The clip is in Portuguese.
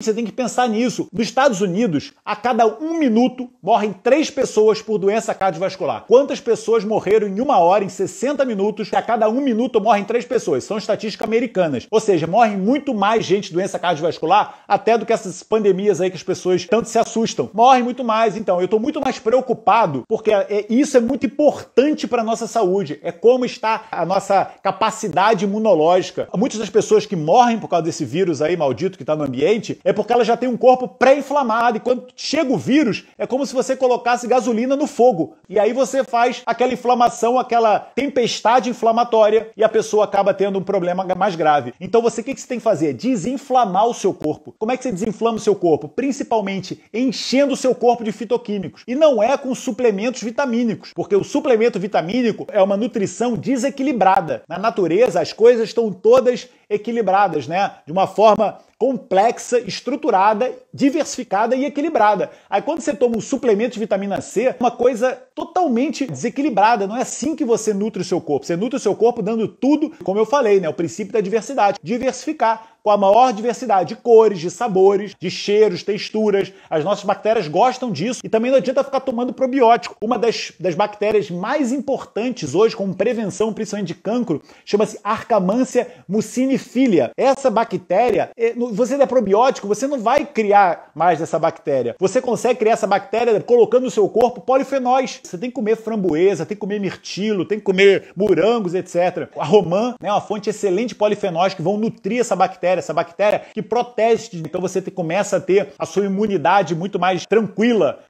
Você tem que pensar nisso. Nos Estados Unidos, a cada um minuto morrem três pessoas por doença cardiovascular. Quantas pessoas morreram em uma hora, em 60 minutos? A cada um minuto morrem três pessoas. São estatísticas americanas. Ou seja, morrem muito mais gente de doença cardiovascular até do que essas pandemias aí que as pessoas tanto se assustam. Morrem muito mais. Então, eu estou muito mais preocupado porque é, é isso é muito importante para nossa saúde. É como está a nossa capacidade imunológica. Muitas das pessoas que morrem por causa desse vírus aí maldito que está no ambiente é porque ela já tem um corpo pré-inflamado e quando chega o vírus, é como se você colocasse gasolina no fogo. E aí você faz aquela inflamação, aquela tempestade inflamatória e a pessoa acaba tendo um problema mais grave. Então você o que, que você tem que fazer? Desinflamar o seu corpo. Como é que você desinflama o seu corpo? Principalmente enchendo o seu corpo de fitoquímicos. E não é com suplementos vitamínicos, porque o suplemento vitamínico é uma nutrição desequilibrada. Na natureza, as coisas estão todas equilibradas, né? De uma forma complexa, estruturada, diversificada e equilibrada. Aí quando você toma um suplemento de vitamina C, é uma coisa totalmente desequilibrada, não é assim que você nutre o seu corpo. Você nutre o seu corpo dando tudo, como eu falei, né, o princípio da diversidade, diversificar com a maior diversidade de cores, de sabores, de cheiros, texturas. As nossas bactérias gostam disso e também não adianta ficar tomando probiótico. Uma das, das bactérias mais importantes hoje, como prevenção, principalmente de cancro, chama-se Arcamância mucinifilia. Essa bactéria, é, você der probiótico, você não vai criar mais dessa bactéria. Você consegue criar essa bactéria colocando no seu corpo polifenóis. Você tem que comer framboesa, tem que comer mirtilo, tem que comer morangos, etc. A romã né, é uma fonte excelente de polifenóis que vão nutrir essa bactéria bactéria, essa bactéria que protege. Então você começa a ter a sua imunidade muito mais tranquila.